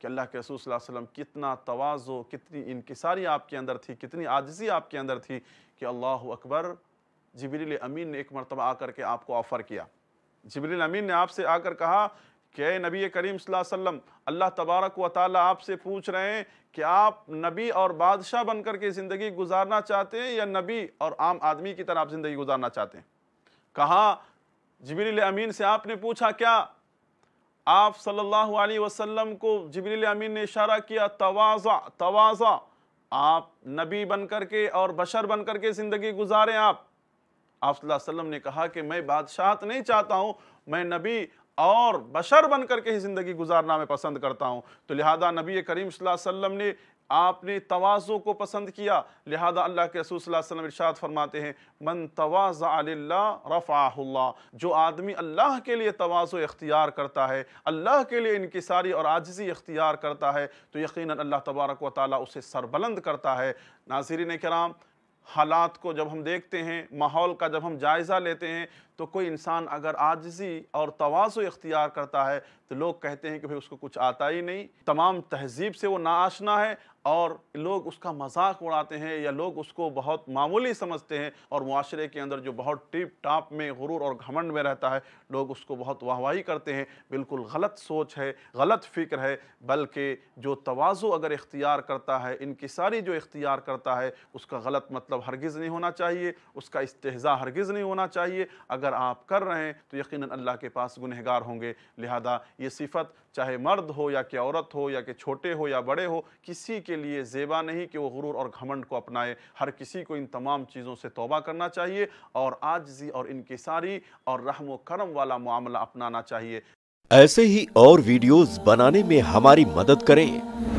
कि अल्लाह के रसूल वसम कितना तोज़ो कितनी इनकसारी आपके अंदर थी कितनी आजजी आपके अंदर थी कि अल्लाह अकबर जबरील अमीन ने एक मरतबा आकर के आपको ऑफ़र किया जबरील अमीन ने आपसे आकर कहा कि नबी करीम वसम अल्लाह तबारक व ताल आपसे पूछ रहे हैं कि आप नबी और बादशाह बनकर के ज़िंदगी गुजारना चाहते हैं या नबी और आम आदमी की तरह आप ज़िंदगी गुजारना चाहते हैं कहा जबरील अमीन से आपने पूछा क्या आप सल्लल्लाहु अलैहि वसल्लम को जबिल अमीन ने इशारा किया तवाज़ा तवाज़ा आप नबी बन कर के और बशर बन कर के ज़िंदगी गुजारें आप आप वसल्लम ने कहा कि मैं बादशाहत नहीं चाहता हूँ मैं नबी और बशर बन कर के ही ज़िंदगी गुजारना मैं पसंद करता हूँ तो लिहाजा नबी करीम वसल्लम ने आपने तोज़ु को पसंद किया लिहाजा अल्लाह के रसूल इरशाद फरमाते हैं मन तोज़ा रफा जो आदमी अल्लाह के लिए तोज़ु इख्तियार करता है अल्लाह के लिए इनकसारी और आजजी इख्तियार करता है तो यकीन अल्लाह तबारक व ताली उसे सरबलंद करता है नाजरीन कराम हालात को जब हम देखते हैं माहौल का जब हम जायज़ा लेते हैं तो कोई इंसान अगर आजजी और तोज़ु इख्तियार करता है तो लोग कहते हैं कि भाई उसको कुछ आता ही नहीं तमाम तहजीब से वो नाआशना है और लोग उसका मजाक उड़ाते हैं या लोग उसको बहुत मामूली समझते हैं और माशरे के अंदर जो बहुत टिप टाप में गुरूर और घमंड में रहता है लोग उसको बहुत वाहवाही करते हैं बिल्कुल गलत सोच है गलत फ़िक्र है बल्कि जो तोज़ो अगर इख्तियार करता है इनकी सारी जो इख्तियार करता है उसका गलत मतलब हरगिज़ नहीं होना चाहिए उसका इसतजा हरगिज़ नहीं होना चाहिए अगर आप कर रहे हैं तो यकीन अल्लाह के पास गुनहगार होंगे लिहाजा ये सिफत चाहे मर्द हो या कि औरत हो या कि छोटे हो या बड़े हो किसी के लिए ज़ेबा नहीं कि वो गुरूर और घमंड को अपनाए हर किसी को इन तमाम चीज़ों से तोबा करना चाहिए और आजजी और इनकसारी और रहम करम वाला मामला अपनाना चाहिए ऐसे ही और वीडियोस बनाने में हमारी मदद करें